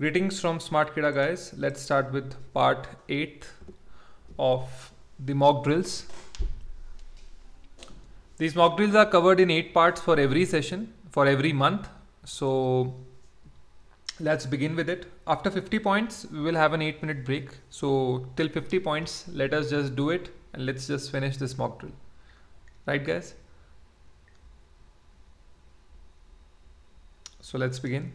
Greetings from Smart Kira, guys. Let's start with part 8 of the mock drills. These mock drills are covered in 8 parts for every session, for every month. So let's begin with it. After 50 points, we will have an 8 minute break. So till 50 points, let us just do it and let's just finish this mock drill. Right guys? So let's begin.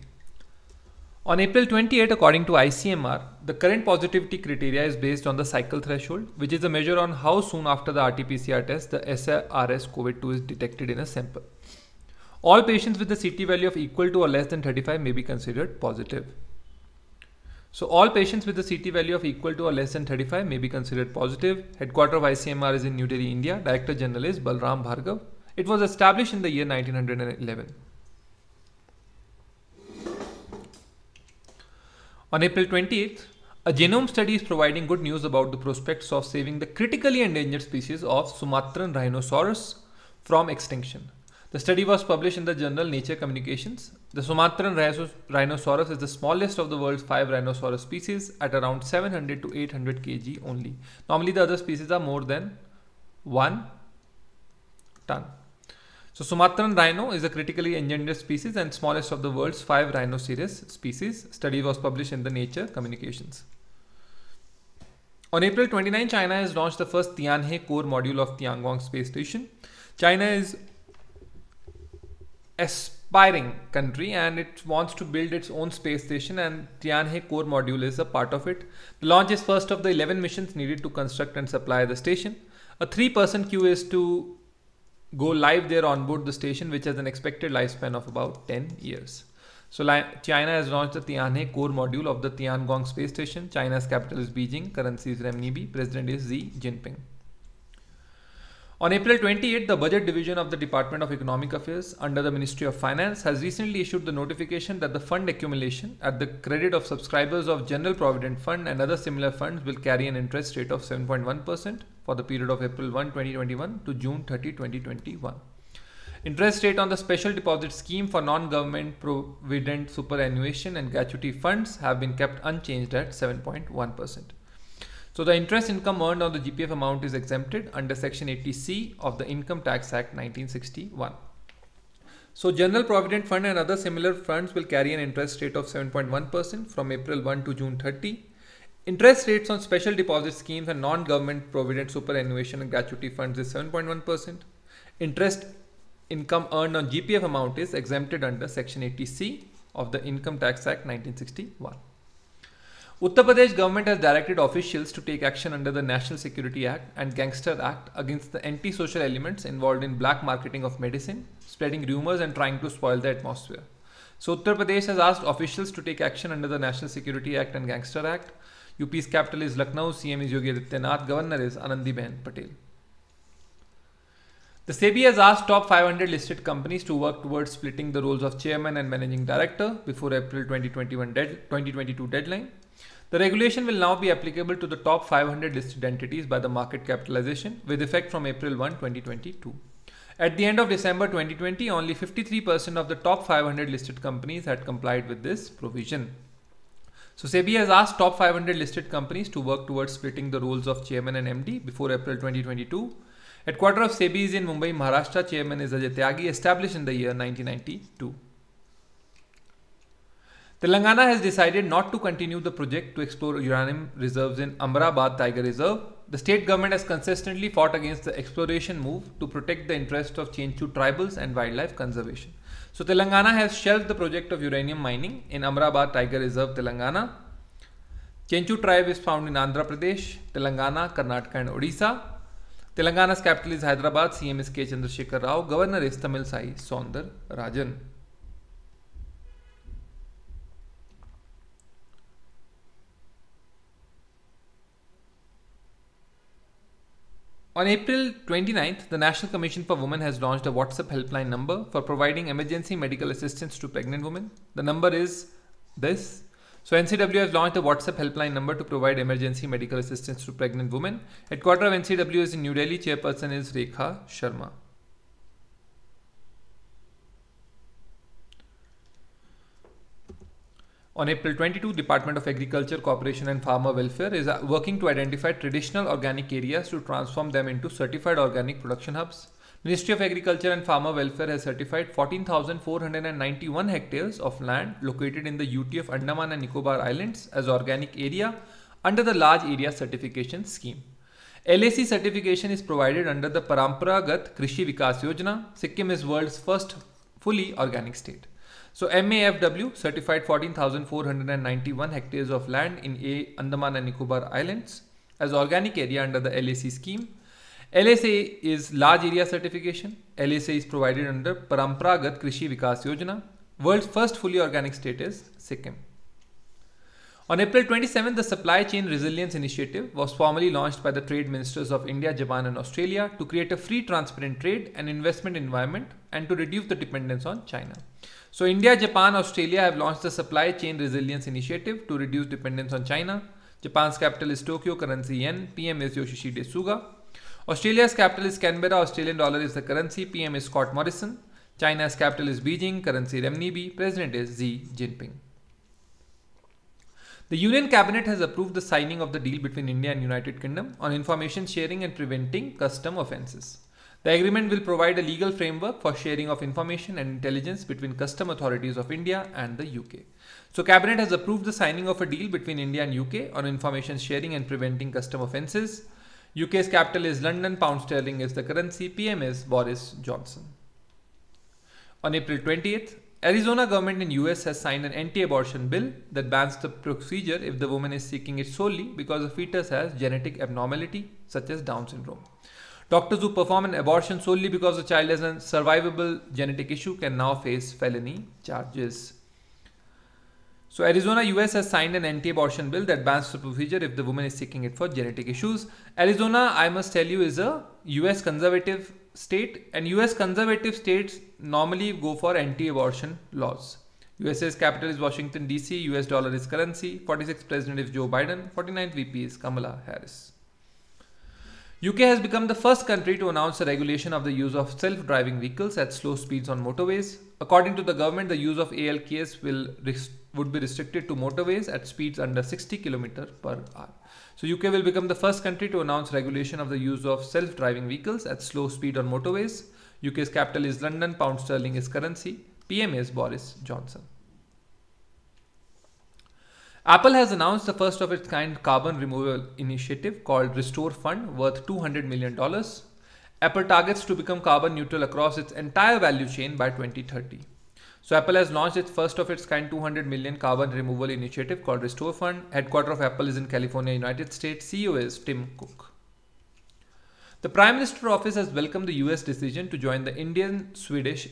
On April 28, according to ICMR, the current positivity criteria is based on the cycle threshold, which is a measure on how soon after the RT-PCR test the sars COVID-2 is detected in a sample. All patients with the CT value of equal to or less than 35 may be considered positive. So all patients with the CT value of equal to or less than 35 may be considered positive. Headquarter of ICMR is in New Delhi, India. Director General is Balram Bhargav. It was established in the year 1911. On April 28th, a genome study is providing good news about the prospects of saving the critically endangered species of Sumatran rhinoceros from extinction. The study was published in the journal Nature Communications. The Sumatran rhinoceros is the smallest of the world's five rhinoceros species at around 700 to 800 kg only. Normally, the other species are more than 1 ton. So Sumatran rhino is a critically endangered species and smallest of the world's five rhinoceros species. Study was published in the Nature Communications. On April 29, China has launched the first Tianhe core module of Tiangong space station. China is aspiring country and it wants to build its own space station and Tianhe core module is a part of it. The launch is first of the 11 missions needed to construct and supply the station. A three-person queue is to go live there on board the station, which has an expected lifespan of about 10 years. So China has launched the Tianhe core module of the Tiangong space station. China's capital is Beijing, currency is renminbi, president is Xi Jinping. On April 28, the Budget Division of the Department of Economic Affairs under the Ministry of Finance has recently issued the notification that the fund accumulation at the credit of subscribers of General Provident Fund and other similar funds will carry an interest rate of 7.1% for the period of April 1, 2021 to June 30, 2021. Interest rate on the special deposit scheme for non-government provident superannuation and gratuity funds have been kept unchanged at 7.1%. So the interest income earned on the GPF amount is exempted under section 80C of the Income Tax Act 1961. So general provident fund and other similar funds will carry an interest rate of 7.1% from April 1 to June 30 Interest rates on special deposit schemes and non-government provident superannuation and gratuity funds is 7.1%. Interest income earned on GPF amount is exempted under Section 80C of the Income Tax Act 1961. Uttar Pradesh government has directed officials to take action under the National Security Act and Gangster Act against the anti-social elements involved in black marketing of medicine, spreading rumors and trying to spoil the atmosphere. So Uttar Pradesh has asked officials to take action under the National Security Act and Gangster Act UP's capital is Lucknow, CM is Yogi Adityanath, Governor is Anandiben Patel. The SEBI has asked top 500 listed companies to work towards splitting the roles of chairman and managing director before April 2021 dead, 2022 deadline. The regulation will now be applicable to the top 500 listed entities by the market capitalization with effect from April 1, 2022. At the end of December 2020, only 53% of the top 500 listed companies had complied with this provision. So SEBI has asked top 500 listed companies to work towards splitting the roles of chairman and MD before April 2022. Headquarter of SEBI is in Mumbai, Maharashtra. Chairman is Ajay Tyagi, established in the year 1992. Telangana has decided not to continue the project to explore uranium reserves in Amrabad Tiger Reserve. The state government has consistently fought against the exploration move to protect the interests of Chenchu tribals and wildlife conservation. So Telangana has shelved the project of uranium mining in Amrabad Tiger Reserve, Telangana. Chenchu tribe is found in Andhra Pradesh, Telangana, Karnataka and Odisha. Telangana's capital is Hyderabad. CM is K. Chandrasekhar Rao. Governor is Tamil Sai Sondar Rajan. On April 29th, the National Commission for Women has launched a WhatsApp helpline number for providing emergency medical assistance to pregnant women. The number is this. So, NCW has launched a WhatsApp helpline number to provide emergency medical assistance to pregnant women. Headquarter of NCW is in New Delhi. Chairperson is Rekha Sharma. On April 22, Department of Agriculture, Cooperation and Farmer Welfare is uh, working to identify traditional organic areas to transform them into certified organic production hubs. Ministry of Agriculture and Farmer Welfare has certified 14,491 hectares of land located in the UT of Andaman and Nicobar Islands as organic area under the Large Area Certification Scheme. LAC certification is provided under the Paramparagat Krishi Vikas Yojana. Sikkim is world's first fully organic state. So MAFW certified 14,491 hectares of land in A Andaman and Nicobar Islands as organic area under the LAC scheme. LSA is large area certification. LSA is provided under Parampragat Krishi Vikas Yojana, world's first fully organic state is Sikkim. On April 27, the Supply Chain Resilience Initiative was formally launched by the trade ministers of India, Japan, and Australia to create a free, transparent trade and investment environment and to reduce the dependence on China. So India, Japan, Australia have launched the Supply Chain Resilience Initiative to reduce dependence on China. Japan's capital is Tokyo, currency yen, PM is Yoshihide Suga. Australia's capital is Canberra, Australian dollar is the currency, PM is Scott Morrison. China's capital is Beijing, currency renminbi, president is Xi Jinping. The Union Cabinet has approved the signing of the deal between India and United Kingdom on information sharing and preventing custom offences. The agreement will provide a legal framework for sharing of information and intelligence between custom authorities of India and the UK. So cabinet has approved the signing of a deal between India and UK on information sharing and preventing custom offences. UK's capital is London, pound sterling is the currency, PM is Boris Johnson. On April 20th, Arizona government in US has signed an anti-abortion bill that bans the procedure if the woman is seeking it solely because the fetus has genetic abnormality such as Down syndrome. Doctors who perform an abortion solely because the child has a survivable genetic issue can now face felony charges. So, Arizona, US has signed an anti abortion bill that bans the procedure if the woman is seeking it for genetic issues. Arizona, I must tell you, is a US conservative state, and US conservative states normally go for anti abortion laws. USA's capital is Washington, D.C., US dollar is currency, 46th president is Joe Biden, 49th VP is Kamala Harris. UK has become the first country to announce a regulation of the use of self-driving vehicles at slow speeds on motorways. According to the government, the use of ALKS will would be restricted to motorways at speeds under 60 km per hour. So UK will become the first country to announce regulation of the use of self-driving vehicles at slow speed on motorways. UK's capital is London, pound sterling is currency. PM is Boris Johnson. Apple has announced the first of its kind carbon removal initiative called Restore Fund worth $200 million. Apple targets to become carbon neutral across its entire value chain by 2030. So Apple has launched its first of its kind 200 million carbon removal initiative called Restore Fund. Headquarter of Apple is in California, United States. CEO is Tim Cook. The Prime Minister office has welcomed the US decision to join the Indian, Swedish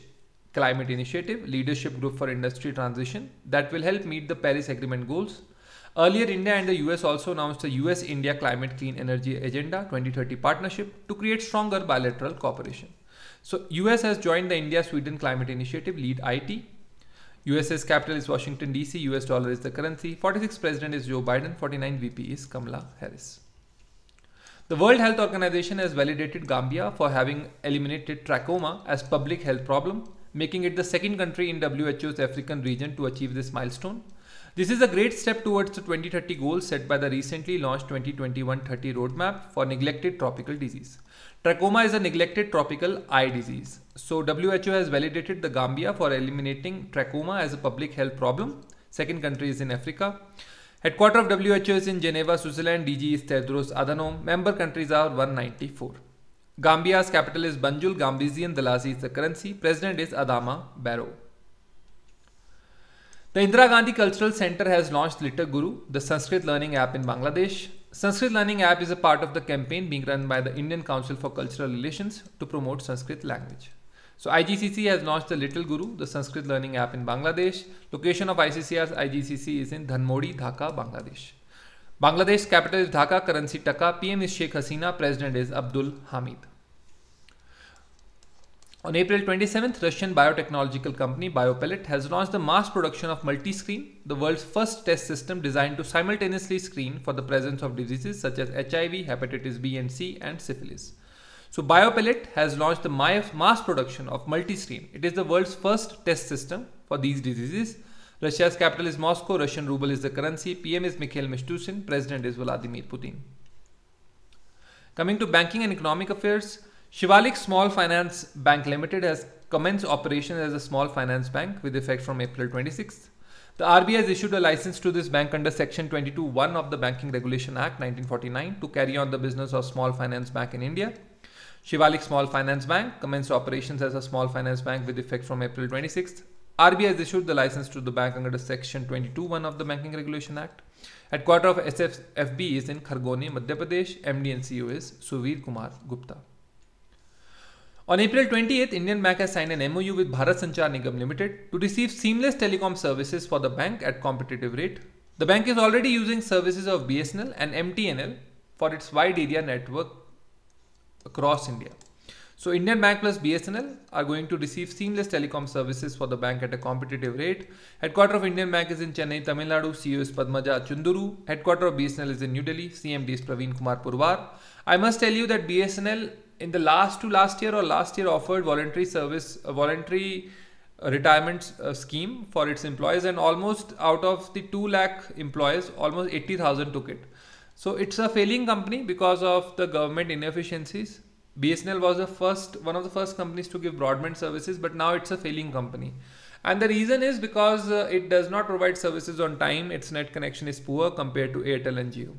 Climate Initiative, Leadership Group for Industry Transition that will help meet the Paris Agreement goals. Earlier, India and the US also announced the US India Climate Clean Energy Agenda 2030 partnership to create stronger bilateral cooperation. So, US has joined the India Sweden Climate Initiative, LEAD IT. US's capital is Washington DC, US dollar is the currency, 46th president is Joe Biden, 49 VP is Kamala Harris. The World Health Organization has validated Gambia for having eliminated trachoma as public health problem making it the second country in WHO's African region to achieve this milestone. This is a great step towards the 2030 goal set by the recently launched 2021-30 roadmap for neglected tropical disease. Trachoma is a neglected tropical eye disease. So WHO has validated the Gambia for eliminating trachoma as a public health problem. Second country is in Africa. Headquarter of WHO is in Geneva, Switzerland. DG is Tedros Adhanom. Member countries are 194. Gambia's capital is Banjul, Gambizian Dalasi is the currency, president is Adama Barrow. The Indira Gandhi Cultural Center has launched Little Guru, the Sanskrit learning app in Bangladesh. Sanskrit learning app is a part of the campaign being run by the Indian Council for Cultural Relations to promote Sanskrit language. So IGCC has launched the Little Guru, the Sanskrit learning app in Bangladesh. Location of ICCR's IGCC is in Dhanmodi, Dhaka, Bangladesh. Bangladesh capital is Dhaka, currency taka, PM is Sheikh Hasina, president is Abdul Hamid. On April 27th, Russian biotechnological company BioPellet has launched the mass production of multi-screen, the world's first test system designed to simultaneously screen for the presence of diseases such as HIV, hepatitis B and C, and syphilis. So BioPellet has launched the mass production of multi-screen. It is the world's first test system for these diseases Russia's capital is Moscow, Russian ruble is the currency, PM is Mikhail Mishustin, President is Vladimir Putin. Coming to banking and economic affairs, Shivalik Small Finance Bank Limited has commenced operations as a small finance bank with effect from April 26th. The RBI has issued a license to this bank under Section 22.1 of the Banking Regulation Act 1949 to carry on the business of small finance bank in India. Shivalik Small Finance Bank commenced operations as a small finance bank with effect from April 26th. RBI has issued the license to the bank under Section 22.1 of the Banking Regulation Act. Headquarter of SFB is in Khargone, Madhya Pradesh. MD and CEO is Suvir Kumar Gupta. On April 28th, Indian Bank has signed an MOU with Bharat Sanchar Nigam Limited to receive seamless telecom services for the bank at competitive rate. The bank is already using services of BSNL and MTNL for its wide area network across India. So Indian Bank plus BSNL are going to receive seamless telecom services for the bank at a competitive rate. Headquarter of Indian Bank is in Chennai, Tamil Nadu. CEO is Padmaja Chunduru. Headquarter of BSNL is in New Delhi. CMD is Praveen Kumar Purwar. I must tell you that BSNL in the last to last year or last year offered voluntary service, uh, voluntary uh, retirement uh, scheme for its employees and almost out of the 2 lakh employees, almost 80,000 took it. So it's a failing company because of the government inefficiencies BSNL was the first one of the first companies to give broadband services, but now it's a failing company. And the reason is because uh, it does not provide services on time. Its net connection is poor compared to Airtel and Jio.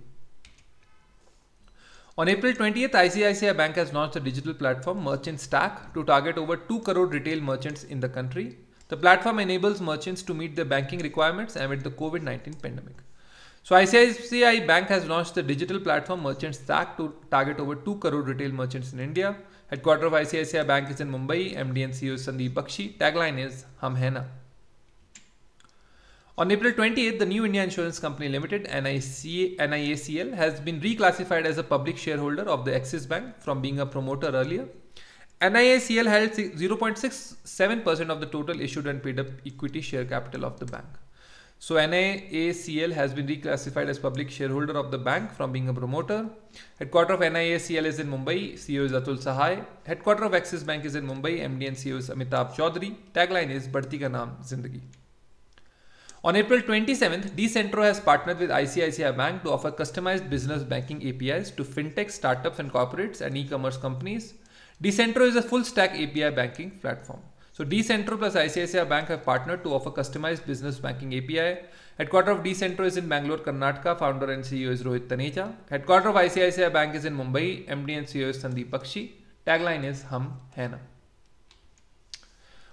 On April 20th, ICICI Bank has launched a digital platform, Merchant Stack, to target over 2 crore retail merchants in the country. The platform enables merchants to meet their banking requirements amid the COVID 19 pandemic. So ICICI Bank has launched the digital platform Merchant Stack to target over 2 crore retail merchants in India. Headquarter of ICICI Bank is in Mumbai. MD and CEO Sandeep Bakshi. Tagline is Hum Hai Na. On April 28, the New India Insurance Company Limited NIC, NIACL has been reclassified as a public shareholder of the Axis Bank from being a promoter earlier. NIACL held 0.67% of the total issued and paid up equity share capital of the bank. So NIACL has been reclassified as public shareholder of the bank from being a promoter. Headquarter of NIACL is in Mumbai. CEO is Atul Sahai. Headquarter of Axis Bank is in Mumbai. MD and CEO is Amitabh Chaudhary. Tagline is Badhti ka naam zindagi. On April 27th, Decentro has partnered with ICICI Bank to offer customized business banking APIs to fintech startups and corporates and e-commerce companies. Decentro is a full stack API banking platform. So Decentro plus ICICI Bank have partnered to offer customized business banking API. Headquarter of Decentro is in Bangalore, Karnataka. Founder and CEO is Rohit Taneja. Headquarter of ICICI Bank is in Mumbai. MD and CEO is Sandeep Bakshi. Tagline is Hum Hena."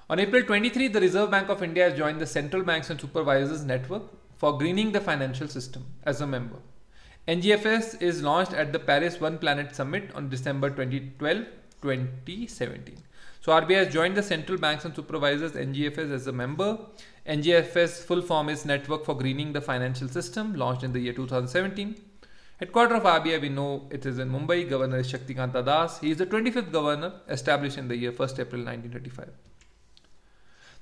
On April 23, the Reserve Bank of India has joined the Central Banks and Supervisors Network for greening the financial system as a member. NGFS is launched at the Paris One Planet Summit on December 2012 2017. So RBI has joined the central banks and supervisors NGFS as a member. NGFS full form is Network for Greening the Financial System, launched in the year 2017. Headquarter of RBI, we know it is in Mumbai. Governor is Shaktikanta Das. He is the 25th governor established in the year 1st April 1935.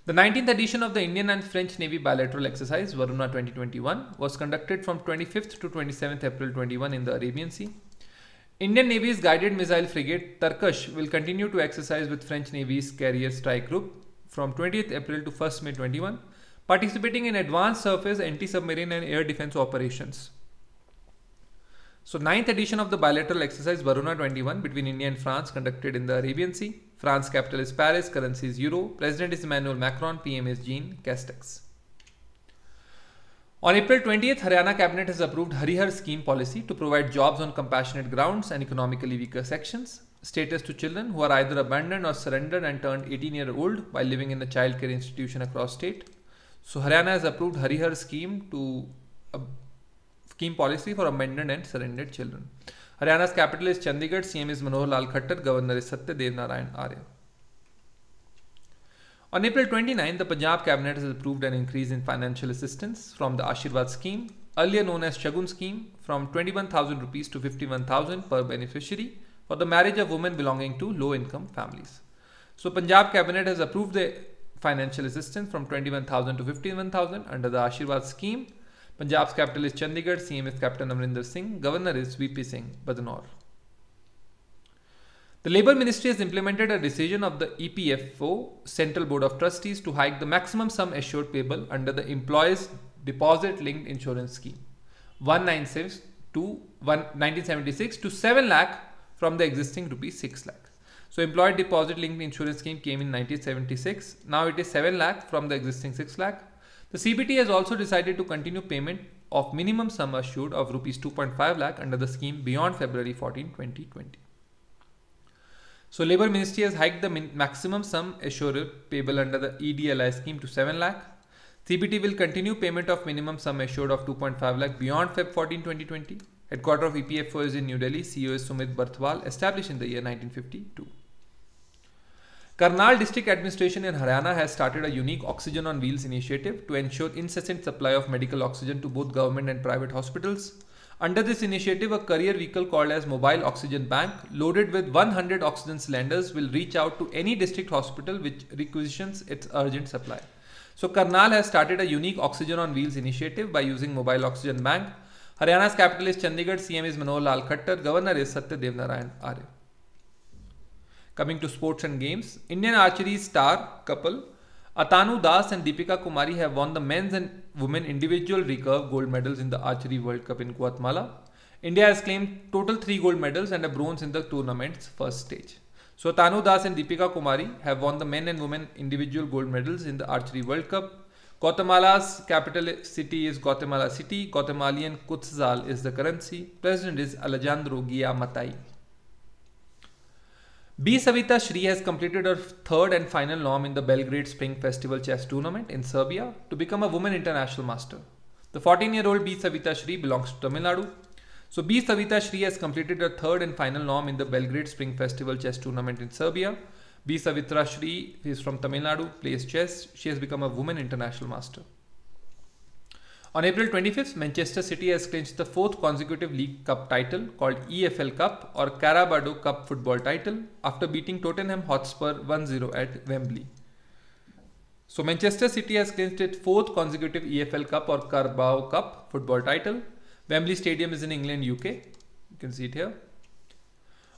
The 19th edition of the Indian and French Navy bilateral exercise Varuna 2021 was conducted from 25th to 27th April 21 in the Arabian Sea. Indian Navy's guided missile frigate Turkish will continue to exercise with French Navy's carrier strike group from 20th April to 1st May 21, participating in advanced surface, anti-submarine and air defense operations. So, ninth edition of the bilateral exercise Varuna 21 between India and France conducted in the Arabian Sea. France capital is Paris, currency is Euro, President is Emmanuel Macron, PM is Jean Castex. On April 20th, Haryana Cabinet has approved Harihar scheme policy to provide jobs on compassionate grounds and economically weaker sections, status to children who are either abandoned or surrendered and turned 18 year old while living in a child care institution across state. So Haryana has approved Harihar scheme to uh, scheme policy for abandoned and surrendered children. Haryana's capital is Chandigarh, CM is Manohar Lal Khattar, Governor is Satyadev Narayan Arya. On April 29, the Punjab Cabinet has approved an increase in financial assistance from the Ashirwad scheme, earlier known as Shagun scheme, from 21,000 rupees to 51,000 per beneficiary for the marriage of women belonging to low income families. So Punjab Cabinet has approved the financial assistance from 21,000 to 51,000 under the Ashirwad scheme. Punjab's capital is Chandigarh, CM is Captain Amrinder Singh, Governor is VP Singh Badnor. The Labour Ministry has implemented a decision of the EPFO, Central Board of Trustees, to hike the maximum sum assured payable under the Employees Deposit Linked Insurance Scheme 196 to 1976 to 7 lakh from the existing rupees 6 lakh. So Employee Deposit Linked Insurance Scheme came in 1976. Now it is 7 lakh from the existing 6 lakh. The CBT has also decided to continue payment of minimum sum assured of rupees 2.5 lakh under the scheme beyond February 14, 2020. So Labour Ministry has hiked the maximum sum assured payable under the EDLI scheme to 7 lakh. CBT will continue payment of minimum sum assured of 2.5 lakh beyond Feb 14, 2020. Headquarter of EPFO is in New Delhi. CEO is Sumit Barthwal, established in the year 1952. Karnal District Administration in Haryana has started a unique Oxygen on Wheels initiative to ensure incessant supply of medical oxygen to both government and private hospitals. Under this initiative, a courier vehicle called as Mobile Oxygen Bank, loaded with 100 oxygen cylinders, will reach out to any district hospital which requisitions its urgent supply. So Karnal has started a unique oxygen on wheels initiative by using Mobile Oxygen Bank. Haryana's capital is Chandigarh, CM is Manohar Lal Khattar, Governor is Satyadev Narayan Arya. Coming to sports and games, Indian archery star couple Atanu Das and Deepika Kumari have won the men's and women individual recurve gold medals in the Archery World Cup in Guatemala. India has claimed total three gold medals and a bronze in the tournament's first stage. So Atanu Das and Deepika Kumari have won the men and women individual gold medals in the Archery World Cup. Guatemala's capital city is Guatemala City. Guatemalan Quetzal is the currency. President is Alejandro Guia Matai. B. Savita Shri has completed her third and final norm in the Belgrade Spring Festival chess tournament in Serbia to become a woman international master. The 14 year old B. Savita Shri belongs to Tamil Nadu. So, B. Savita Shri has completed her third and final norm in the Belgrade Spring Festival chess tournament in Serbia. B. Savitra Shri is from Tamil Nadu, plays chess. She has become a woman international master. On April 25th, Manchester City has clinched the fourth consecutive League Cup title called EFL Cup or Carabao Cup football title after beating Tottenham Hotspur 1-0 at Wembley. So Manchester City has clinched its fourth consecutive EFL Cup or Carabao Cup football title. Wembley Stadium is in England, UK. You can see it here.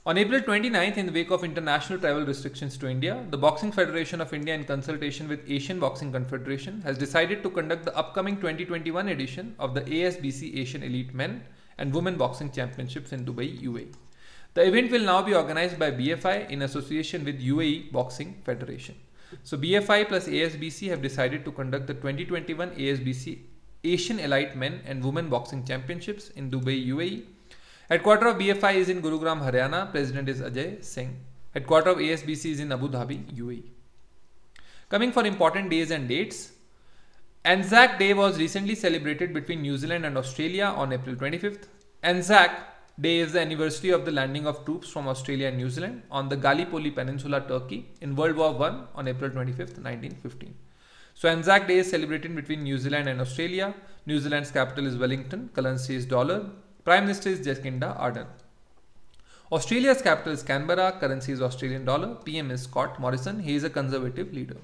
On April 29th, in the wake of international travel restrictions to India, the Boxing Federation of India, in consultation with Asian Boxing Confederation, has decided to conduct the upcoming 2021 edition of the ASBC Asian Elite Men and Women Boxing Championships in Dubai, UAE. The event will now be organized by BFI in association with UAE Boxing Federation. So, BFI plus ASBC have decided to conduct the 2021 ASBC Asian Elite Men and Women Boxing Championships in Dubai, UAE Headquarter of BFI is in Gurugram, Haryana. President is Ajay Singh. Headquarter of ASBC is in Abu Dhabi, UAE. Coming for important days and dates. Anzac Day was recently celebrated between New Zealand and Australia on April 25th. Anzac Day is the anniversary of the landing of troops from Australia and New Zealand on the Gallipoli Peninsula, Turkey, in World War I on April 25th, 1915. So Anzac Day is celebrated between New Zealand and Australia. New Zealand's capital is Wellington, currency is dollar, Prime Minister is Jacinda Ardern. Australia's capital is Canberra, currency is Australian dollar, PM is Scott Morrison, he is a conservative leader.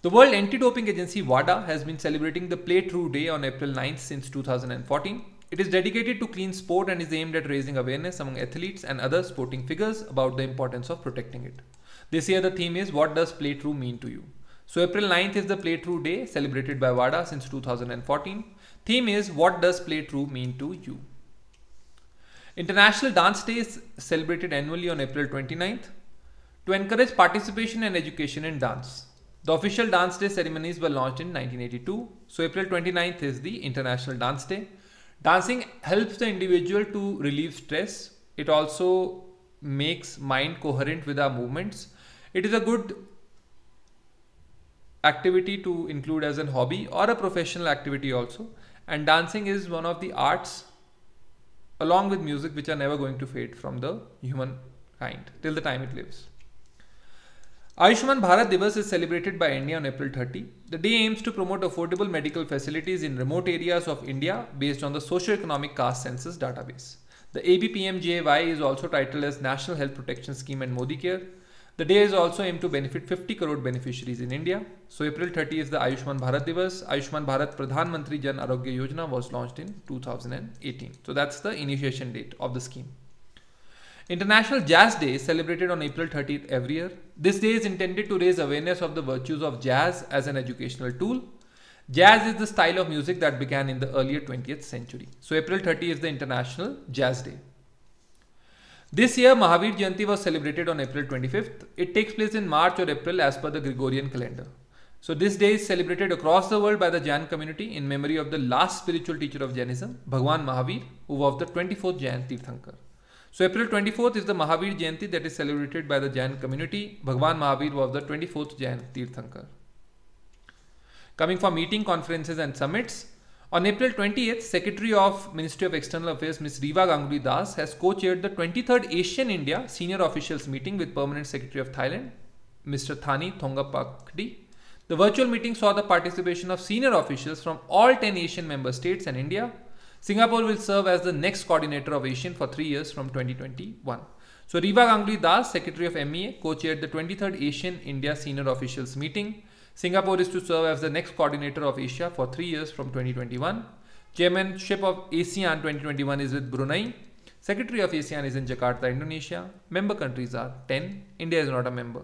The World Anti-Doping Agency WADA has been celebrating the Play True Day on April 9th since 2014. It is dedicated to clean sport and is aimed at raising awareness among athletes and other sporting figures about the importance of protecting it. This year the theme is what does play true mean to you? So April 9th is the Play True Day celebrated by WADA since 2014. Theme is what does play true mean to you? International Dance Day is celebrated annually on April 29th to encourage participation and education in dance. The official Dance Day ceremonies were launched in 1982, so April 29th is the International Dance Day. Dancing helps the individual to relieve stress. It also makes mind coherent with our movements. It is a good activity to include as an hobby or a professional activity also and dancing is one of the arts along with music which are never going to fade from the human kind till the time it lives. Ayushman Bharat Divas is celebrated by India on April 30. The day aims to promote affordable medical facilities in remote areas of India based on the socio-economic caste census database. The ABPMJY is also titled as National Health Protection Scheme and Modi Care. The day is also aimed to benefit 50 crore beneficiaries in India. So April 30 is the Ayushman Bharat Divas. Ayushman Bharat Pradhan Mantri Jan Arogya Yojana was launched in 2018. So that's the initiation date of the scheme. International Jazz Day is celebrated on April 30th every year. This day is intended to raise awareness of the virtues of jazz as an educational tool. Jazz is the style of music that began in the earlier 20th century. So April 30 is the International Jazz Day. This year, Mahavir Jayanti was celebrated on April 25th. It takes place in March or April as per the Gregorian calendar. So, this day is celebrated across the world by the Jain community in memory of the last spiritual teacher of Jainism, Bhagwan Mahavir, who was the 24th Jain Tirthankar. So, April 24th is the Mahavir Jayanti that is celebrated by the Jain community. Bhagwan Mahavir was the 24th Jain Tirthankar. Coming for meeting, conferences, and summits, on April 28th, Secretary of Ministry of External Affairs Ms. Riva Ganguly Das has co-chaired the 23rd Asian India Senior Officials Meeting with Permanent Secretary of Thailand Mr. Thani Thongapakdi. The virtual meeting saw the participation of senior officials from all 10 Asian member states and India. Singapore will serve as the next coordinator of Asian for three years from 2021. So Riva Ganguly Das, Secretary of MEA, co-chaired the 23rd Asian India Senior Officials Meeting. Singapore is to serve as the next coordinator of Asia for three years from 2021. Chairmanship of ASEAN 2021 is with Brunei. Secretary of ASEAN is in Jakarta, Indonesia. Member countries are 10. India is not a member.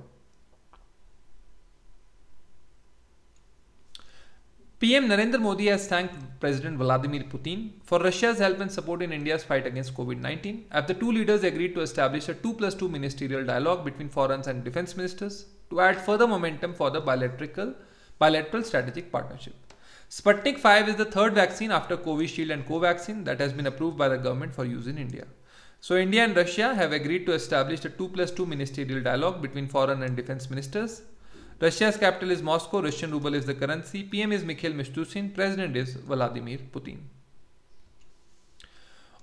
PM Narendra Modi has thanked President Vladimir Putin for Russia's help and support in India's fight against COVID 19 after two leaders agreed to establish a 2 plus 2 ministerial dialogue between foreign and defense ministers to add further momentum for the bilateral, bilateral strategic partnership. Sputnik 5 is the third vaccine after Covishield and Covaxin that has been approved by the government for use in India. So India and Russia have agreed to establish a 2 plus 2 ministerial dialogue between foreign and defense ministers. Russia's capital is Moscow, Russian ruble is the currency, PM is Mikhail Mishustin, President is Vladimir Putin.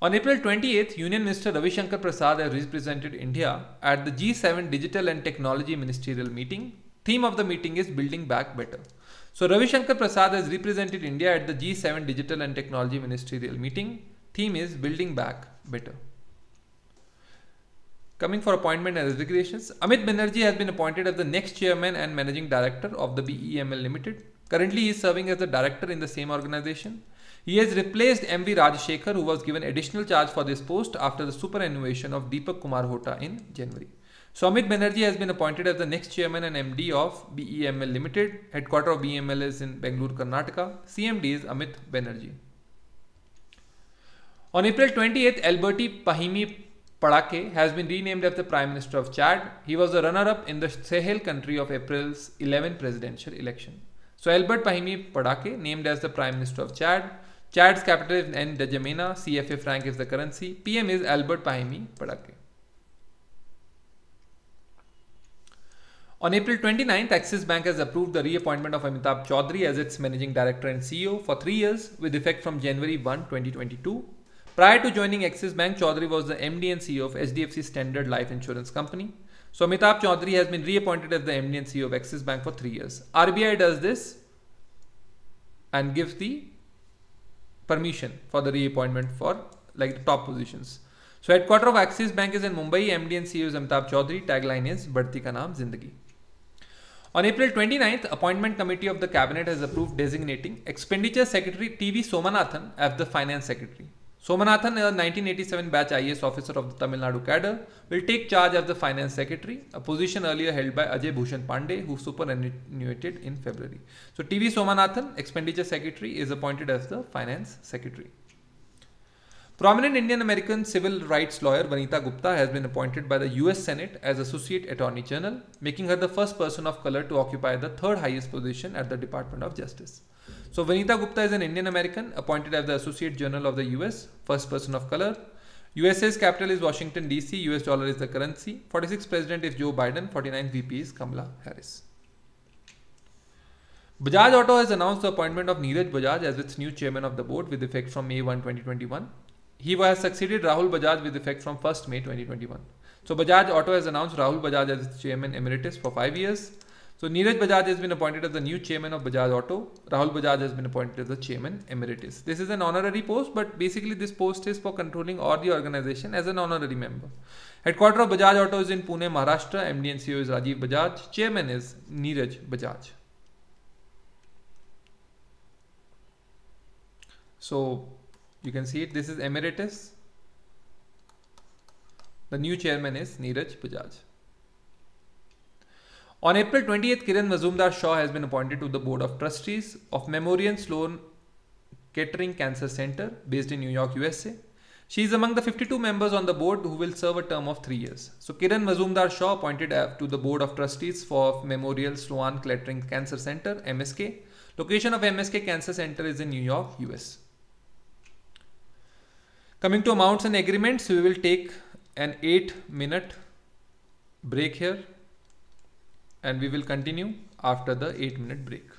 On April 28th, Union Minister Ravi Shankar Prasad represented India at the G7 Digital and Technology Ministerial Meeting. Theme of the meeting is Building Back Better. So Ravi Shankar Prasad has represented India at the G7 Digital and Technology Ministerial Meeting. Theme is Building Back Better. Coming for appointment and resignations, Amit Banerjee has been appointed as the next chairman and managing director of the BEML Limited. Currently, he is serving as the director in the same organization. He has replaced MV Rajshekhar who was given additional charge for this post after the superannuation of Deepak Kumar Hota in January. Somit Banerjee has been appointed as the next chairman and MD of BEML Limited. Headquarter of BEML is in Bangalore, Karnataka. CMD is Amit Banerjee. On April 28th, Alberti Pahimi Padake has been renamed as the Prime Minister of Chad. He was the runner-up in the Sahel country of April's 11th presidential election. So Albert Pahimi Padake, named as the Prime Minister of Chad, Chad's capital is N N'Djamena, CFA franc is the currency, PM is Albert Pahimi Padake. On April 29th, Axis Bank has approved the reappointment of Amitabh Chaudhry as its managing director and CEO for three years with effect from January 1, 2022. Prior to joining Axis Bank, Chaudhry was the MD and CEO of HDFC Standard Life Insurance Company. So Amitabh Chaudhry has been reappointed as the MD and CEO of Axis Bank for three years. RBI does this and gives the permission for the reappointment for like the top positions. So headquarter of Axis Bank is in Mumbai. MD and CEO is Amitabh Chaudhary. Tagline is "Bharti ka naam zindagi." On April 29th, appointment committee of the cabinet has approved designating expenditure secretary TV Somanathan as the finance secretary. Somanathan, uh, a 1987 batch IAS officer of the Tamil Nadu cadre, will take charge as the finance secretary, a position earlier held by Ajay Bhushan Pandey, who superannuated in February. So, TV Somanathan, expenditure secretary, is appointed as the finance secretary. Prominent Indian American civil rights lawyer Vanita Gupta has been appointed by the US Senate as Associate Attorney General, making her the first person of color to occupy the third highest position at the Department of Justice. So Vanita Gupta is an Indian American appointed as the Associate General of the US, first person of color. USA's capital is Washington DC, US dollar is the currency. 46th president is Joe Biden, 49th VP is Kamala Harris. Bajaj Auto has announced the appointment of Neeraj Bajaj as its new chairman of the board with effect from May 1, 2021. He has succeeded Rahul Bajaj with effect from 1st May 2021. So Bajaj Auto has announced Rahul Bajaj as its chairman emeritus for 5 years. So Neeraj Bajaj has been appointed as the new chairman of Bajaj Auto. Rahul Bajaj has been appointed as the chairman emeritus. This is an honorary post, but basically this post is for controlling or the organization as an honorary member. Headquarter of Bajaj Auto is in Pune, Maharashtra. MD and CEO is Rajiv Bajaj. Chairman is Neeraj Bajaj. So you can see it. This is emeritus. The new chairman is Neeraj Bajaj. On April 20th, Kiran Mazumdar Shaw has been appointed to the Board of Trustees of Memorial Sloan Kettering Cancer Center based in New York, USA. She is among the 52 members on the board who will serve a term of three years. So Kiran Mazumdar Shaw appointed to the Board of Trustees for Memorial Sloan Kettering Cancer Center, MSK. Location of MSK Cancer Center is in New York, US. Coming to amounts and agreements, we will take an 8 minute break here and we will continue after the 8 minute break.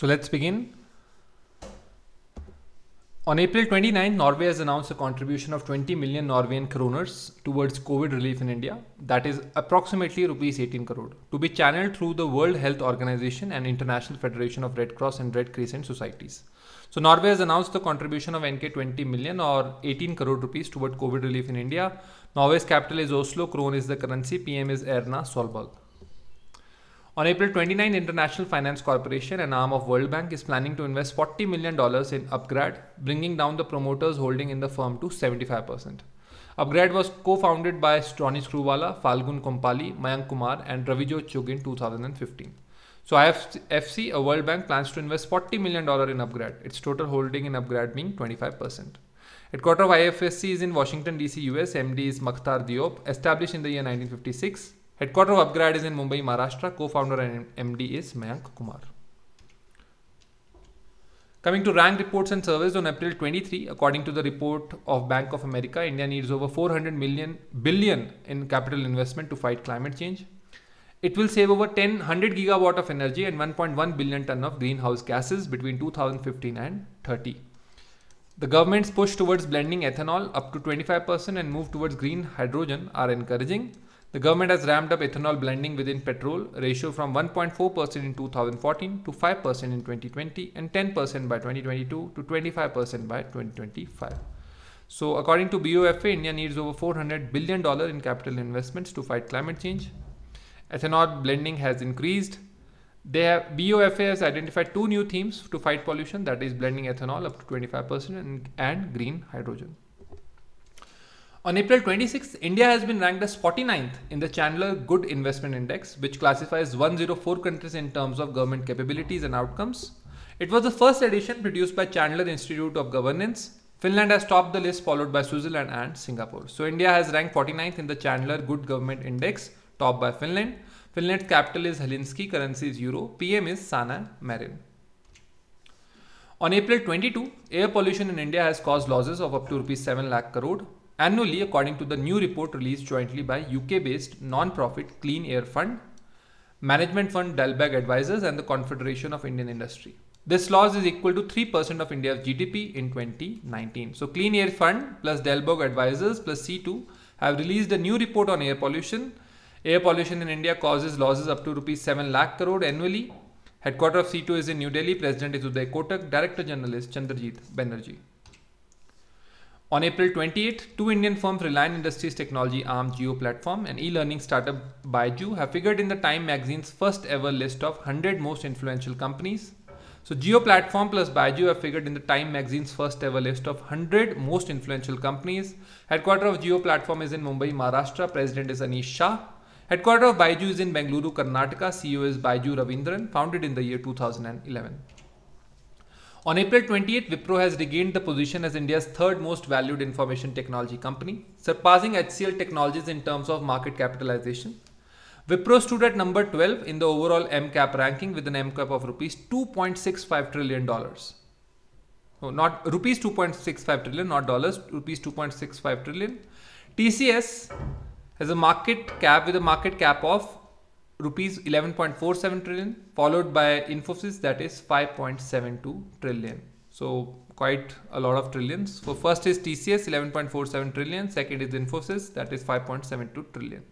So let's begin. On April 29, Norway has announced a contribution of 20 million Norwegian kroners towards COVID relief in India. That is approximately rupees 18 crore to be channeled through the World Health Organization and International Federation of Red Cross and Red Crescent Societies. So Norway has announced the contribution of NK 20 million or 18 crore rupees toward COVID relief in India. Norway's capital is Oslo, krone is the currency, PM is Erna Solberg. On April 29, International Finance Corporation, an arm of World Bank, is planning to invest $40 million in Upgrad, bringing down the promoters' holding in the firm to 75%. Upgrad was co-founded by Stronny Screwala, Falgun Kompali, Mayank Kumar, and Ravijo Chug in 2015. So IFC, a World Bank, plans to invest $40 million in Upgrad, its total holding in Upgrad being 25%. Headquarter of IFSC is in Washington, D.C., U.S. MD is Makhtar Diop, established in the year 1956. Headquarter of Upgrad is in Mumbai, Maharashtra. Co-founder and MD is Mayank Kumar. Coming to rank reports and surveys on April 23, according to the report of Bank of America, India needs over 400 million billion in capital investment to fight climate change. It will save over 1,000 gigawatt of energy and 1.1 billion ton of greenhouse gases between 2015 and 30. The government's push towards blending ethanol up to 25% and move towards green hydrogen are encouraging. The government has ramped up ethanol blending within petrol ratio from 1.4% in 2014 to 5% in 2020 and 10% by 2022 to 25% by 2025. So according to BOFA, India needs over $400 billion in capital investments to fight climate change. Ethanol blending has increased. They have, BOFA has identified two new themes to fight pollution that is blending ethanol up to 25% and, and green hydrogen. On April 26, India has been ranked as 49th in the Chandler Good Investment Index, which classifies 104 countries in terms of government capabilities and outcomes. It was the first edition produced by Chandler Institute of Governance. Finland has topped the list, followed by Switzerland and Singapore. So India has ranked 49th in the Chandler Good Government Index, topped by Finland. Finland's capital is Helsinki, currency is euro, PM is Sana Marin. On April 22, air pollution in India has caused losses of up to rupees 7 lakh crore annually according to the new report released jointly by UK-based non-profit Clean Air Fund, Management Fund Dalbag Advisors and the Confederation of Indian Industry. This loss is equal to 3% of India's GDP in 2019. So Clean Air Fund plus Dalbag Advisors plus C2 have released a new report on air pollution. Air pollution in India causes losses up to rupees 7 lakh crore annually. Headquarter of C2 is in New Delhi. President is Uday Kotak. Director General is Chandrajit Banerjee. On April 28, two Indian firms, Reliant Industries technology arm Geo Platform and e-learning startup Baiju have figured in the Time magazine's first ever list of 100 most influential companies. So Geo Platform plus Baiju have figured in the Time magazine's first ever list of 100 most influential companies. Headquarter of Geo Platform is in Mumbai, Maharashtra. President is Anish Shah. Headquarter of Baiju is in Bengaluru, Karnataka. CEO is Baiju Ravindran, founded in the year 2011. On April 28, Wipro has regained the position as India's third most valued information technology company, surpassing HCL Technologies in terms of market capitalization. Wipro stood at number 12 in the overall MCAP ranking with an MCAP of rupees 2.65 trillion dollars. Oh, not rupees 2.65 trillion, not dollars, rupees 2.65 trillion. TCS has a market cap with a market cap of rupees 11.47 trillion followed by Infosys that is 5.72 trillion. So quite a lot of trillions. So first is TCS 11.47 trillion, second is Infosys that is 5.72 trillion.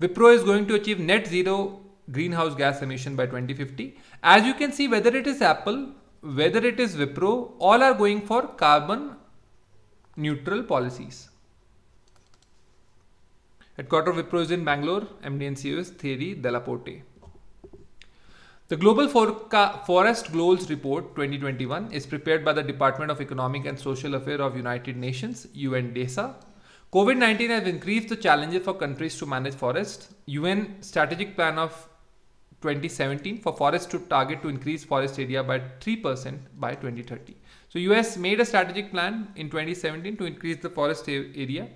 Wipro is going to achieve net zero greenhouse gas emission by 2050. As you can see whether it is Apple, whether it is Wipro, all are going for carbon neutral policies. Headquarter of Wipro is in Bangalore. MD and CEO is Thierry Delaporte. The Global Forest Goals Report 2021 is prepared by the Department of Economic and Social Affairs of United Nations (UNDESA). COVID-19 has increased the challenges for countries to manage forests. UN strategic plan of 2017 for forests to target to increase forest area by 3% by 2030. So US made a strategic plan in 2017 to increase the forest area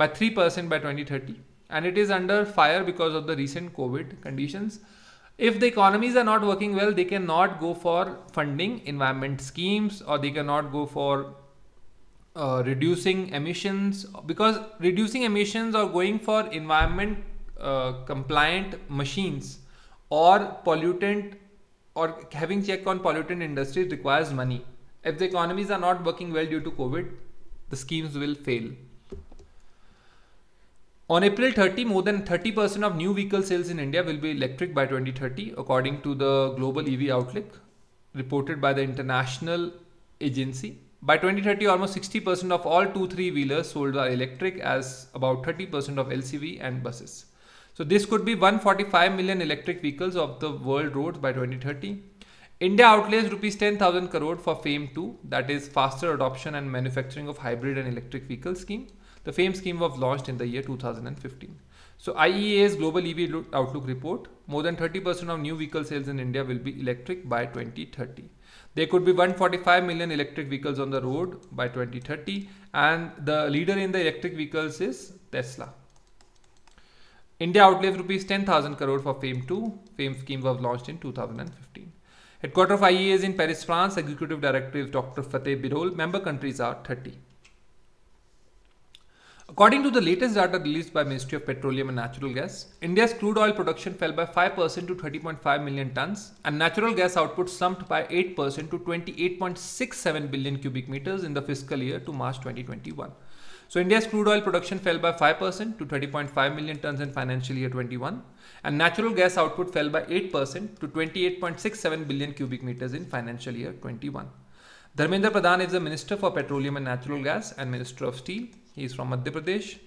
by 3% by 2030. And it is under fire because of the recent COVID conditions. If the economies are not working well, they cannot go for funding environment schemes or they cannot go for uh, reducing emissions because reducing emissions or going for environment uh, compliant machines or pollutant or having check on pollutant industries requires money. If the economies are not working well due to COVID, the schemes will fail. On April 30, more than 30% of new vehicle sales in India will be electric by 2030, according to the global EV outlook reported by the International Agency. By 2030, almost 60% of all two three wheelers sold are electric, as about 30% of LCV and buses. So, this could be 145 million electric vehicles of the world roads by 2030. India outlays rupees 10,000 crore for FAME 2, that is faster adoption and manufacturing of hybrid and electric vehicle scheme. The FAME scheme was launched in the year 2015. So IEA's Global EV Outlook report, more than 30% of new vehicle sales in India will be electric by 2030. There could be 145 million electric vehicles on the road by 2030 and the leader in the electric vehicles is Tesla. India outlays rupees 10,000 crore for FAME 2. FAME scheme was launched in 2015. Headquarter of IEA is in Paris, France. Executive Director is Dr. Fateh Birol. Member countries are 30. According to the latest data released by Ministry of Petroleum and Natural Gas, India's crude oil production fell by 5% to 30.5 million tons and natural gas output slumped by 8% to 28.67 billion cubic meters in the fiscal year to March 2021. So India's crude oil production fell by 5% to 30.5 million tons in financial year 21 and natural gas output fell by 8% to 28.67 billion cubic meters in financial year 21. Dharmendra Pradhan is the Minister for Petroleum and Natural Gas and Minister of Steel He's from Madhya Pradesh.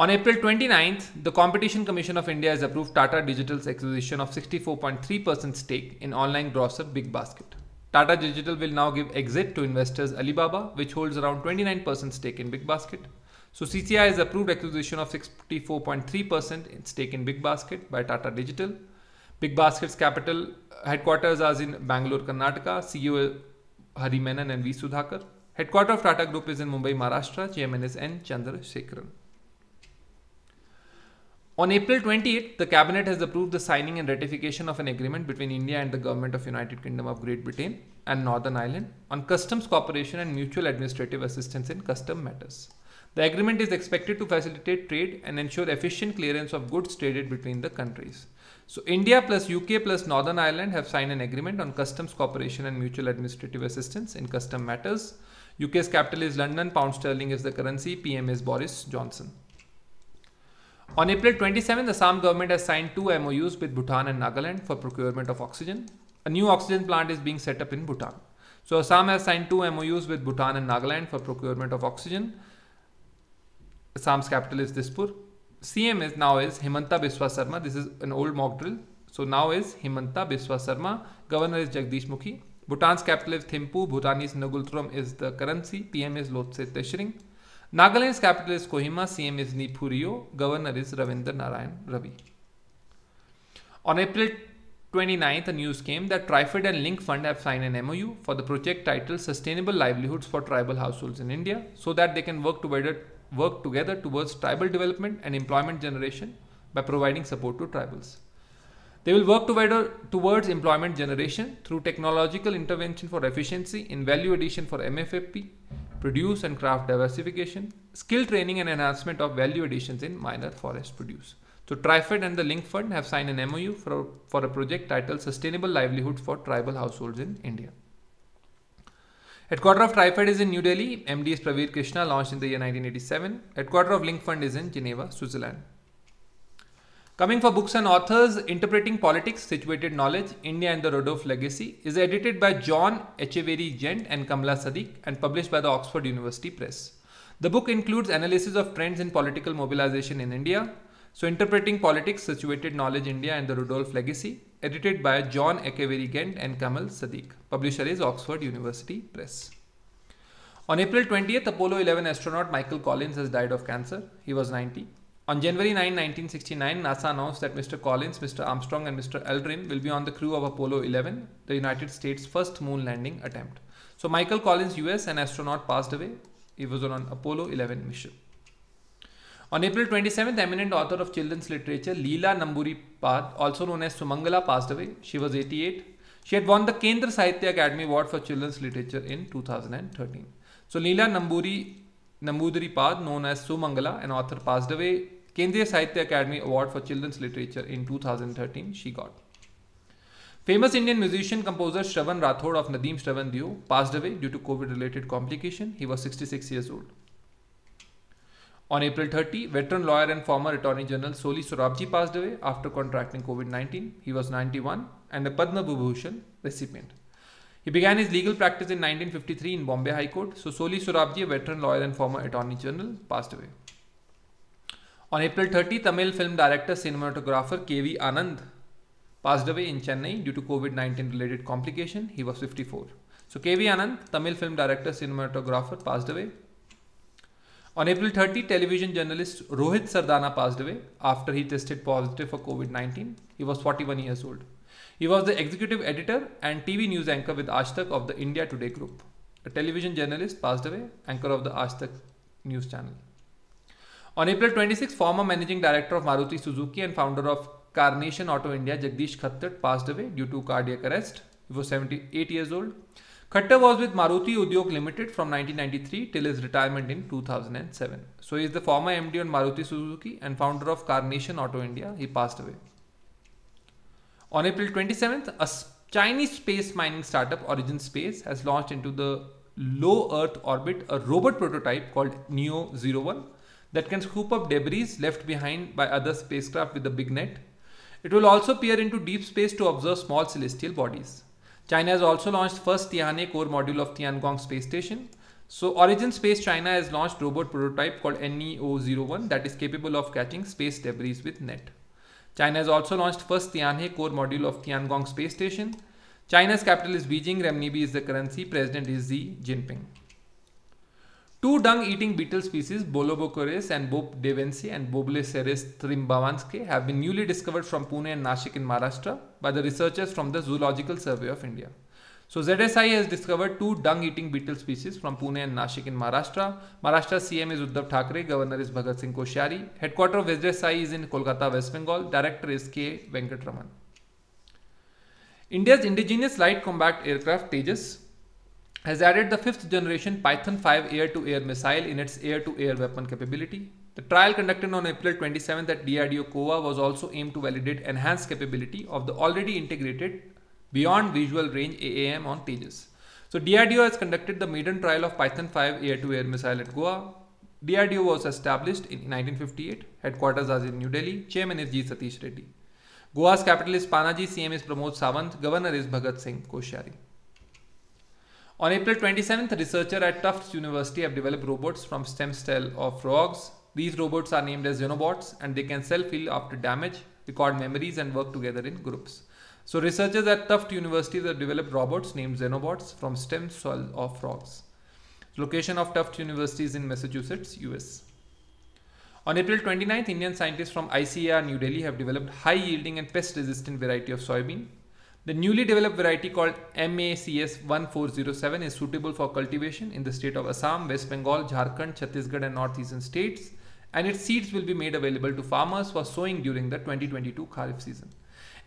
On April 29th, the Competition Commission of India has approved Tata Digital's acquisition of 64.3% stake in online grocer BigBasket. Tata Digital will now give exit to investors Alibaba, which holds around 29% stake in BigBasket. So CCI has approved acquisition of 64.3% stake in BigBasket by Tata Digital. BigBasket's capital headquarters are in Bangalore, Karnataka. CEO Hari Menon and V. Sudhakar. Headquarter of Tata Group is in Mumbai, Maharashtra. Chairman is N. Chandrasekharan. On April 28, the Cabinet has approved the signing and ratification of an agreement between India and the Government of United Kingdom of Great Britain and Northern Ireland on customs cooperation and mutual administrative assistance in custom matters. The agreement is expected to facilitate trade and ensure efficient clearance of goods traded between the countries. So, India plus UK plus Northern Ireland have signed an agreement on customs cooperation and mutual administrative assistance in custom matters. UK's capital is London, pound sterling is the currency, PM is Boris Johnson. On April 27, the Assam government has signed two MOUs with Bhutan and Nagaland for procurement of oxygen. A new oxygen plant is being set up in Bhutan. So Assam has signed two MOUs with Bhutan and Nagaland for procurement of oxygen. Assam's capital is Dispur. CM is now is Himanta Biswa Sarma. This is an old mock drill. So now is Himanta Biswa Sarma. Governor is Jagdish Mukhi. Bhutan's capital is Thimphu. Bhutanese Nagultrum is the currency. PM is Lotse Teshring. Nagaland's capital is Kohima. CM is Nipurio. Governor is Ravinder Narayan Ravi. On April 29th, a news came that Trifid and Link Fund have signed an MOU for the project titled Sustainable Livelihoods for Tribal Households in India so that they can work together, work together towards tribal development and employment generation by providing support to tribals. They will work towards employment generation through technological intervention for efficiency in value addition for MFFP, produce and craft diversification, skill training and enhancement of value additions in minor forest produce. So TRIFED and the Link Fund have signed an MOU for, a, for a project titled Sustainable Livelihood for Tribal Households in India. Headquarter of TRIFED is in New Delhi. MD is Praveer Krishna, launched in the year 1987. Headquarter of Link Fund is in Geneva, Switzerland. Coming for books and authors, Interpreting Politics, Situated Knowledge, India and the Rudolph Legacy is edited by John Echeverri Gent and Kamla Sadiq and published by the Oxford University Press. The book includes analysis of trends in political mobilization in India. So, Interpreting Politics, Situated Knowledge, India and the Rudolph Legacy, edited by John Echeverri Gent and Kamal Sadiq. Publisher is Oxford University Press. On April 20th, Apollo 11 astronaut Michael Collins has died of cancer. He was 90. On January 9, 1969, NASA announced that Mr. Collins, Mr. Armstrong, and Mr. Aldrin will be on the crew of Apollo 11, the United States' first moon landing attempt. So, Michael Collins, US, an astronaut, passed away. He was on an Apollo 11 mission. On April 27th, eminent author of children's literature Leela Namburi Pad, also known as Sumangala, passed away. She was 88. She had won the Kendra Sahitya Academy Award for Children's Literature in 2013. So, Leela Namburi Nambudri Pad, known as Sumangala, an author, passed away Kendriya Sahitya Academy Award for Children's Literature in 2013 she got. Famous Indian musician composer Shravan Rathod of Nadim Shravan Deo passed away due to COVID related complication. He was 66 years old. On April 30, veteran lawyer and former Attorney General Soli Surabji passed away after contracting COVID 19. He was 91 and a Padma Bhushan recipient. He began his legal practice in 1953 in Bombay High Court. So Soli Surabji, a veteran lawyer and former Attorney General, passed away. On April 30, Tamil film director cinematographer KV Anand passed away in Chennai due to COVID 19 related complication. He was 54. So, KV Anand, Tamil film director cinematographer, passed away. On April 30, television journalist Rohit Sardana passed away after he tested positive for COVID 19. He was 41 years old. He was the executive editor and TV news anchor with Ashtak of the India Today Group. A television journalist passed away, anchor of the Ashtak news channel. On April 26, former managing director of Maruti Suzuki and founder of Carnation Auto India, Jagdish Khattar, passed away due to cardiac arrest. He was 78 years old. Khattar was with Maruti Udyog Limited from 1993 till his retirement in 2007. So he is the former MD on Maruti Suzuki and founder of Carnation Auto India. He passed away. On April 27th, a Chinese space mining startup Origin Space has launched into the low Earth orbit a robot prototype called Neo 01 that can scoop up debris left behind by other spacecraft with a big net. It will also peer into deep space to observe small celestial bodies. China has also launched first Tianhe core module of Tiangong space station. So Origin Space China has launched robot prototype called NEO01 that is capable of catching space debris with net. China has also launched first Tianhe core module of Tiangong space station. China's capital is Beijing, renminbi is the currency, president is Xi Jinping. Two dung-eating beetle species, Bolobocoris and Bob devensi and Bobuliceres thrimbavanske have been newly discovered from Pune and Nashik in Maharashtra by the researchers from the Zoological Survey of India. So ZSI has discovered two dung-eating beetle species from Pune and Nashik in Maharashtra. Maharashtra CM is Uddhav Thackeray, Governor is Bhagat Singh Koshyari. Headquarter of ZSI is in Kolkata, West Bengal. Director is K. Venkatraman. India's indigenous light combat aircraft Tejas has added the fifth generation Python 5 air-to-air missile in its air-to-air weapon capability. The trial conducted on April 27th at DRDO COA was also aimed to validate enhanced capability of the already integrated Beyond Visual Range AAM on Tejas. So DRDO has conducted the maiden trial of Python 5 air-to-air missile at Goa. DRDO was established in 1958, headquarters are in New Delhi, chairman is G. Satish Reddy. Goa's capital is Panaji, CM is Pramod Sawant, governor is Bhagat Singh Koshyari. On April 27th, researchers at Tufts University have developed robots from stem cell of frogs. These robots are named as xenobots and they can self-heal after damage, record memories and work together in groups. So researchers at Tufts University have developed robots named xenobots from stem cell of frogs. Location of Tufts University is in Massachusetts, US. On April 29th, Indian scientists from ICAR New Delhi have developed high-yielding and pest-resistant variety of soybean. The newly developed variety called MACS1407 is suitable for cultivation in the state of Assam, West Bengal, Jharkhand, Chhattisgarh and northeastern states and its seeds will be made available to farmers for sowing during the 2022 Kharif season.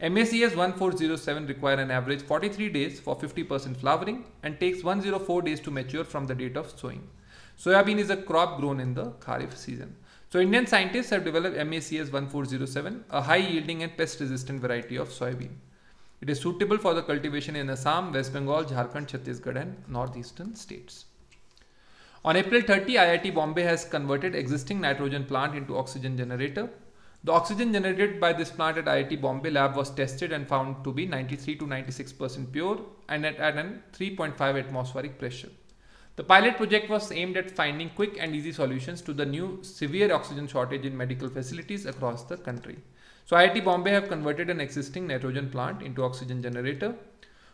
MACS 1407 require an average 43 days for 50% flowering and takes 104 days to mature from the date of sowing. Soyabean is a crop grown in the Kharif season. So Indian scientists have developed MACS 1407, a high yielding and pest resistant variety of soybean. It is suitable for the cultivation in Assam, West Bengal, Jharkhand, Chhattisgarh and northeastern states. On April 30, IIT Bombay has converted existing nitrogen plant into oxygen generator. The oxygen generated by this plant at IIT Bombay lab was tested and found to be 93 to 96% pure and at, at an 3.5 atmospheric pressure. The pilot project was aimed at finding quick and easy solutions to the new severe oxygen shortage in medical facilities across the country. So IIT Bombay have converted an existing nitrogen plant into oxygen generator.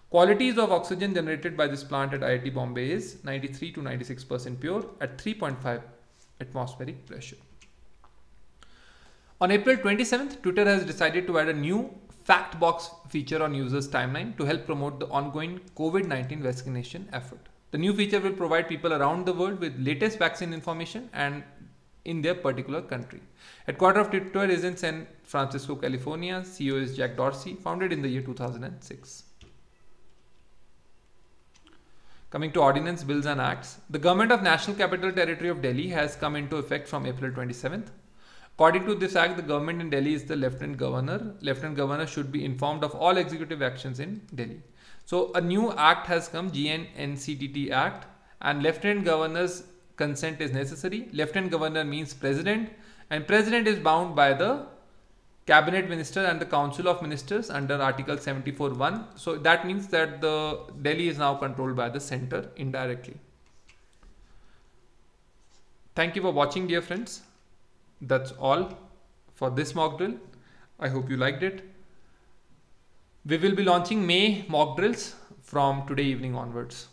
Qualities of oxygen generated by this plant at IIT Bombay is 93 to 96% pure at 3.5 atmospheric pressure. On April 27th, Twitter has decided to add a new fact box feature on users' timeline to help promote the ongoing COVID-19 vaccination effort. The new feature will provide people around the world with latest vaccine information and in their particular country. Headquarter of Twitter is in Francisco, California. CEO is Jack Dorsey, founded in the year 2006. Coming to ordinance, bills and acts. The government of National Capital Territory of Delhi has come into effect from April 27th. According to this act, the government in Delhi is the lieutenant governor. Lieutenant governor should be informed of all executive actions in Delhi. So a new act has come, GNNCTT Act, and lieutenant governor's consent is necessary. Lieutenant governor means president, and president is bound by the cabinet minister and the council of ministers under article 74.1 so that means that the delhi is now controlled by the center indirectly thank you for watching dear friends that's all for this mock drill i hope you liked it we will be launching may mock drills from today evening onwards